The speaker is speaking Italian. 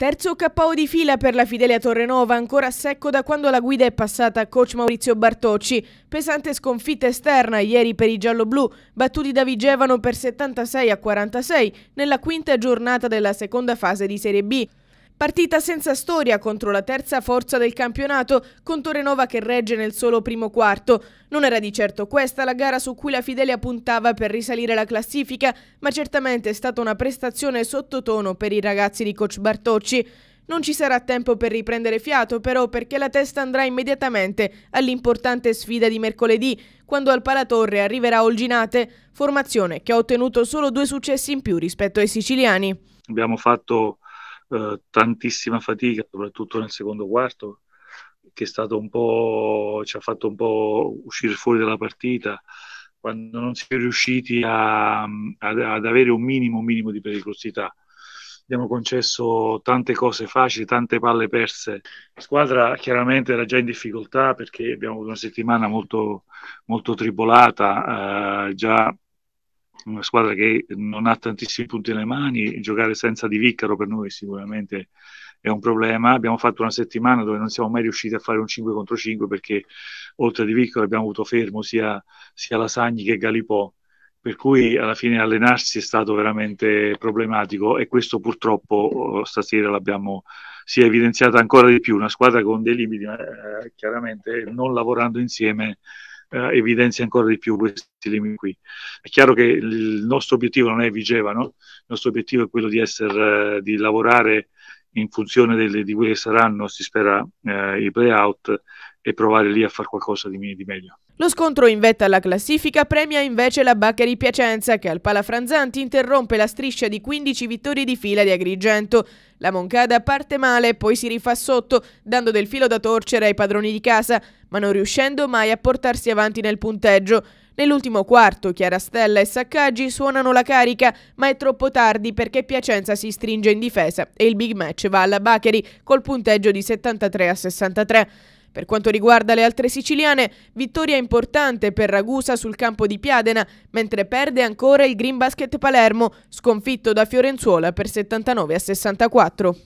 Terzo KO di fila per la Fidelia Torrenova, ancora secco da quando la guida è passata a coach Maurizio Bartocci. Pesante sconfitta esterna ieri per i gialloblu, battuti da Vigevano per 76 a 46 nella quinta giornata della seconda fase di Serie B. Partita senza storia contro la terza forza del campionato, con Torrenova che regge nel solo primo quarto. Non era di certo questa la gara su cui la Fidelia puntava per risalire la classifica, ma certamente è stata una prestazione sottotono per i ragazzi di coach Bartocci. Non ci sarà tempo per riprendere fiato però perché la testa andrà immediatamente all'importante sfida di mercoledì, quando al Palatorre arriverà Olginate, formazione che ha ottenuto solo due successi in più rispetto ai siciliani. Abbiamo fatto eh, tantissima fatica, soprattutto nel secondo quarto, che è stato un po', ci ha fatto un po' uscire fuori dalla partita, quando non si è riusciti a, ad avere un minimo, un minimo di pericolosità. Abbiamo concesso tante cose facili, tante palle perse. La squadra chiaramente era già in difficoltà perché abbiamo avuto una settimana molto, molto tribolata, eh, già una squadra che non ha tantissimi punti nelle mani, giocare senza Di Viccaro per noi sicuramente è un problema. Abbiamo fatto una settimana dove non siamo mai riusciti a fare un 5 contro 5 perché oltre a Di Viccaro abbiamo avuto fermo sia, sia Lasagni che Galipò, per cui alla fine allenarsi è stato veramente problematico e questo purtroppo oh, stasera l'abbiamo si è evidenziata ancora di più, una squadra con dei limiti, eh, chiaramente non lavorando insieme eh, evidenzia ancora di più questi limiti qui. È chiaro che il nostro obiettivo non è Vigeva, no? il nostro obiettivo è quello di, essere, eh, di lavorare in funzione delle, di quelli che saranno, si spera, eh, i playout e provare lì a fare qualcosa di, di meglio. Lo scontro in vetta alla classifica premia invece la Baccheri Piacenza che al Palafranzanti interrompe la striscia di 15 vittorie di fila di Agrigento. La Moncada parte male, poi si rifà sotto, dando del filo da torcere ai padroni di casa, ma non riuscendo mai a portarsi avanti nel punteggio. Nell'ultimo quarto Chiarastella e Saccaggi suonano la carica, ma è troppo tardi perché Piacenza si stringe in difesa e il big match va alla Baccheri col punteggio di 73 a 63. Per quanto riguarda le altre siciliane, vittoria importante per Ragusa sul campo di Piadena, mentre perde ancora il Green Basket Palermo, sconfitto da Fiorenzuola per 79 a 64.